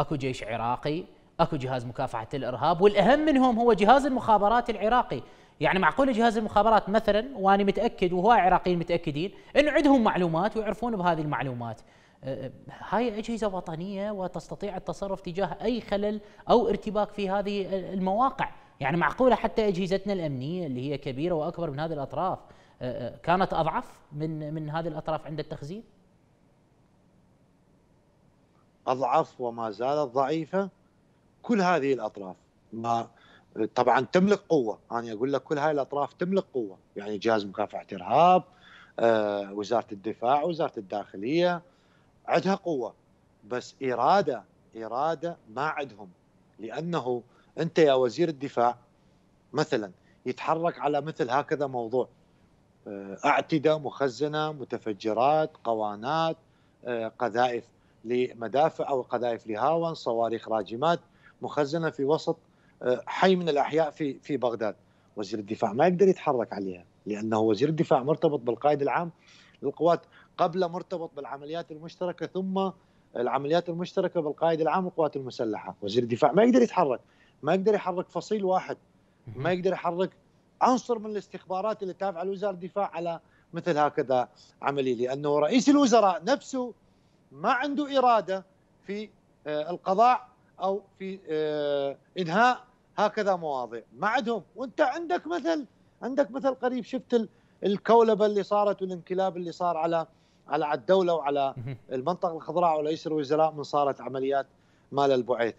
اكو جيش عراقي اكو جهاز مكافحه الارهاب والاهم منهم هو جهاز المخابرات العراقي يعني معقول جهاز المخابرات مثلا وانا متاكد وهو عراقيين متاكدين انه عندهم معلومات ويعرفون بهذه المعلومات أه، أه، هاي اجهزه وطنيه وتستطيع التصرف تجاه اي خلل او ارتباك في هذه المواقع يعني معقوله حتى اجهزتنا الامنيه اللي هي كبيره واكبر من هذه الاطراف أه، كانت اضعف من من هذه الاطراف عند التخزين اضعف وما زالت ضعيفه كل هذه الاطراف ما طبعا تملك قوه انا اقول لك كل هاي الاطراف تملك قوه يعني جهاز مكافحه ارهاب آه، وزاره الدفاع وزاره الداخليه عندها قوه بس اراده اراده ما عندهم لانه انت يا وزير الدفاع مثلا يتحرك على مثل هكذا موضوع آه، اعتده مخزنه متفجرات قوانات آه، قذائف لمدافع أو قذائف لهاون صواريخ راجمات مخزنة في وسط آه، حي من الأحياء في في بغداد وزير الدفاع ما يقدر يتحرك عليها لأنه وزير الدفاع مرتبط بالقائد العام للقوات قبل مرتبط بالعمليات المشتركة ثم العمليات المشتركة بالقائد العام للقوات المسلحة وزير الدفاع ما يقدر يتحرك ما يقدر يحرك فصيل واحد ما يقدر يحرك عنصر من الاستخبارات اللي تابعه لوزاره الدفاع على مثل هكذا عمليه لانه رئيس الوزراء نفسه ما عنده إرادة في آه، القضاء أو في آه، إنهاء هكذا مواضيع ما عندهم وأنت عندك مثل عندك مثل قريب شفت الكولبة اللي صارت والانقلاب اللي صار على على الدولة وعلى المنطقة الخضراء وليس الوزراء من صارت عمليات مال البعيد